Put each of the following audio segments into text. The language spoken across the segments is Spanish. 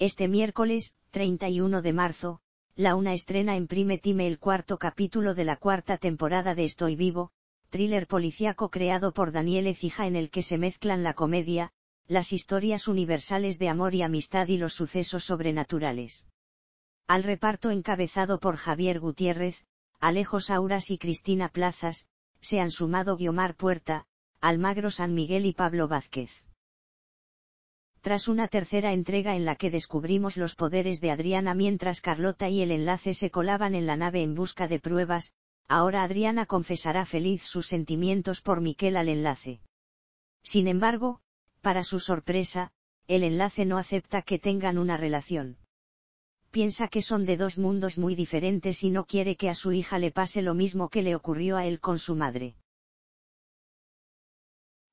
Este miércoles, 31 de marzo, la una estrena en Prime Time el cuarto capítulo de la cuarta temporada de Estoy Vivo, thriller policíaco creado por Daniel Ecija en el que se mezclan la comedia, las historias universales de amor y amistad y los sucesos sobrenaturales. Al reparto encabezado por Javier Gutiérrez, Alejo Sauras y Cristina Plazas, se han sumado Guiomar Puerta, Almagro San Miguel y Pablo Vázquez tras una tercera entrega en la que descubrimos los poderes de Adriana mientras Carlota y el enlace se colaban en la nave en busca de pruebas, ahora Adriana confesará feliz sus sentimientos por Miquel al enlace. Sin embargo, para su sorpresa, el enlace no acepta que tengan una relación. Piensa que son de dos mundos muy diferentes y no quiere que a su hija le pase lo mismo que le ocurrió a él con su madre.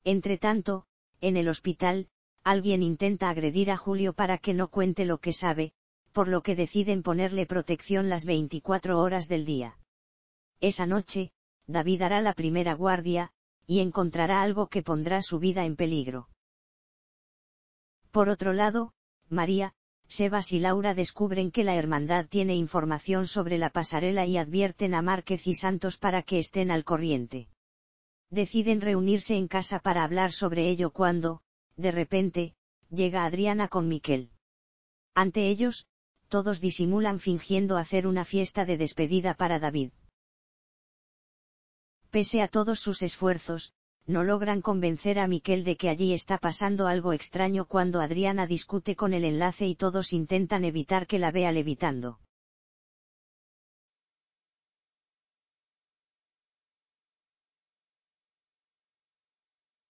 Entretanto, en el hospital, alguien intenta agredir a Julio para que no cuente lo que sabe, por lo que deciden ponerle protección las 24 horas del día. Esa noche, David hará la primera guardia, y encontrará algo que pondrá su vida en peligro. Por otro lado, María, Sebas y Laura descubren que la hermandad tiene información sobre la pasarela y advierten a Márquez y Santos para que estén al corriente. Deciden reunirse en casa para hablar sobre ello cuando, de repente, llega Adriana con Miquel. Ante ellos, todos disimulan fingiendo hacer una fiesta de despedida para David. Pese a todos sus esfuerzos, no logran convencer a Miquel de que allí está pasando algo extraño cuando Adriana discute con el enlace y todos intentan evitar que la vea levitando.